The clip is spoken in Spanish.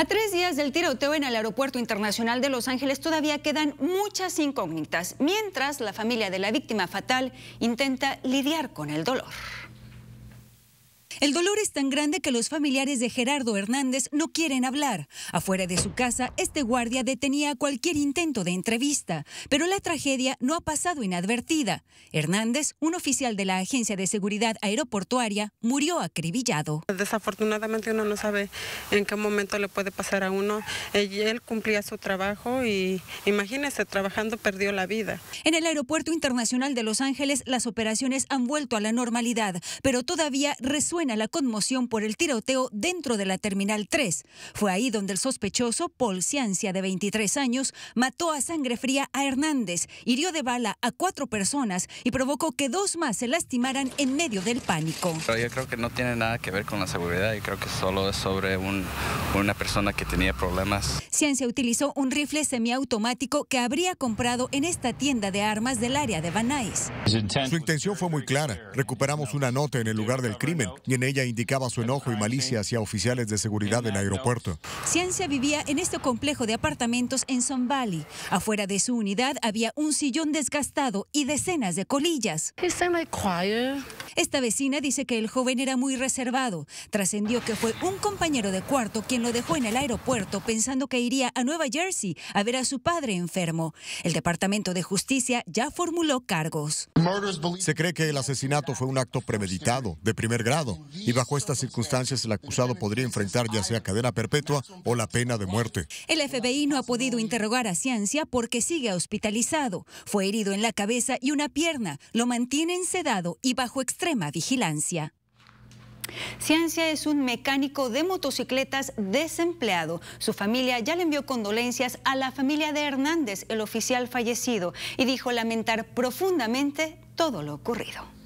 A tres días del tiroteo en el Aeropuerto Internacional de Los Ángeles todavía quedan muchas incógnitas, mientras la familia de la víctima fatal intenta lidiar con el dolor. El dolor es tan grande que los familiares de Gerardo Hernández no quieren hablar. Afuera de su casa, este guardia detenía cualquier intento de entrevista, pero la tragedia no ha pasado inadvertida. Hernández, un oficial de la Agencia de Seguridad Aeroportuaria, murió acribillado. Desafortunadamente uno no sabe en qué momento le puede pasar a uno. Él cumplía su trabajo y imagínese, trabajando perdió la vida. En el Aeropuerto Internacional de Los Ángeles, las operaciones han vuelto a la normalidad, pero todavía resuelven a la conmoción por el tiroteo dentro de la Terminal 3. Fue ahí donde el sospechoso, Paul Ciancia, de 23 años, mató a sangre fría a Hernández, hirió de bala a cuatro personas y provocó que dos más se lastimaran en medio del pánico. yo creo que no tiene nada que ver con la seguridad, y creo que solo es sobre una persona que tenía problemas. Ciencia utilizó un rifle semiautomático que habría comprado en esta tienda de armas del área de Van Su intención fue muy clara. Recuperamos una nota en el lugar del crimen y en ella indicaba su enojo y malicia hacia oficiales de seguridad del aeropuerto. Ciencia vivía en este complejo de apartamentos en Son Valley. Afuera de su unidad había un sillón desgastado y decenas de colillas. Esta vecina dice que el joven era muy reservado. Trascendió que fue un compañero de cuarto quien lo dejó en el aeropuerto pensando que iría a Nueva Jersey a ver a su padre enfermo. El Departamento de Justicia ya formuló cargos. Se cree que el asesinato fue un acto premeditado, de primer grado, y bajo estas circunstancias el acusado podría enfrentar ya sea cadena perpetua o la pena de muerte. El FBI no ha podido interrogar a Ciencia porque sigue hospitalizado. Fue herido en la cabeza y una pierna. Lo mantienen sedado y bajo extremo vigilancia. Ciencia es un mecánico de motocicletas desempleado. Su familia ya le envió condolencias a la familia de Hernández, el oficial fallecido, y dijo lamentar profundamente todo lo ocurrido.